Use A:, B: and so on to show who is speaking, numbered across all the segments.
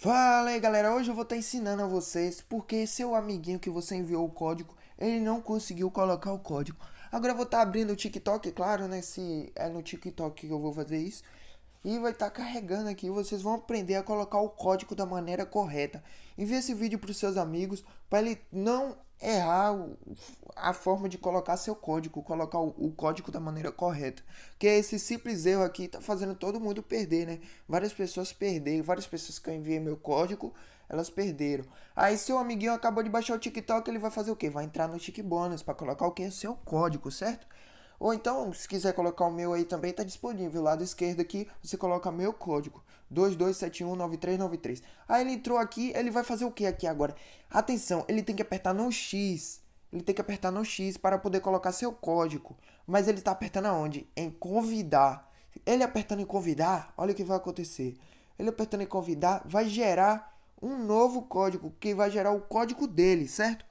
A: Fala aí galera, hoje eu vou estar tá ensinando a vocês porque seu é amiguinho que você enviou o código, ele não conseguiu colocar o código. Agora eu vou estar tá abrindo o TikTok, claro, né? Se é no TikTok que eu vou fazer isso e vai estar tá carregando aqui. Vocês vão aprender a colocar o código da maneira correta. Envie esse vídeo para os seus amigos para ele não errar a forma de colocar seu código, colocar o, o código da maneira correta. Que esse simples erro aqui está fazendo todo mundo perder, né? Várias pessoas perderam, várias pessoas que eu enviei meu código, elas perderam. Aí seu amiguinho acabou de baixar o TikTok, ele vai fazer o quê? Vai entrar no Tik para colocar o quê seu código, certo? Ou então, se quiser colocar o meu aí também, tá disponível. Lado esquerdo aqui, você coloca meu código. 22719393. Aí ele entrou aqui, ele vai fazer o que aqui agora? Atenção, ele tem que apertar no X. Ele tem que apertar no X para poder colocar seu código. Mas ele tá apertando aonde? Em convidar. Ele apertando em convidar, olha o que vai acontecer. Ele apertando em convidar vai gerar um novo código que vai gerar o código dele, certo?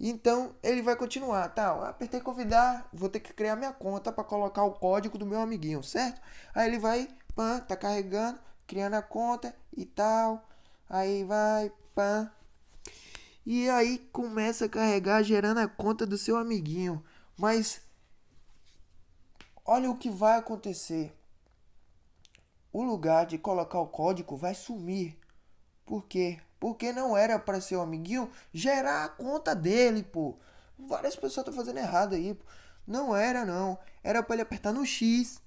A: Então ele vai continuar, tal. Tá? Apertei convidar, vou ter que criar minha conta para colocar o código do meu amiguinho, certo? Aí ele vai, pã, tá carregando, criando a conta e tal. Aí vai, pã. E aí começa a carregar gerando a conta do seu amiguinho. Mas olha o que vai acontecer. O lugar de colocar o código vai sumir. Por quê? Porque não era para ser o um amiguinho gerar a conta dele, pô. Várias pessoas estão fazendo errado aí, pô. Não era, não. Era para ele apertar no X,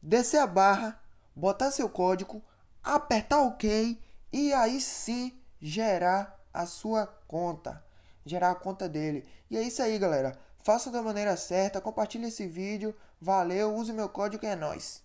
A: descer a barra, botar seu código, apertar OK e aí sim gerar a sua conta. Gerar a conta dele. E é isso aí, galera. Faça da maneira certa, compartilhe esse vídeo. Valeu, use meu código e é nóis.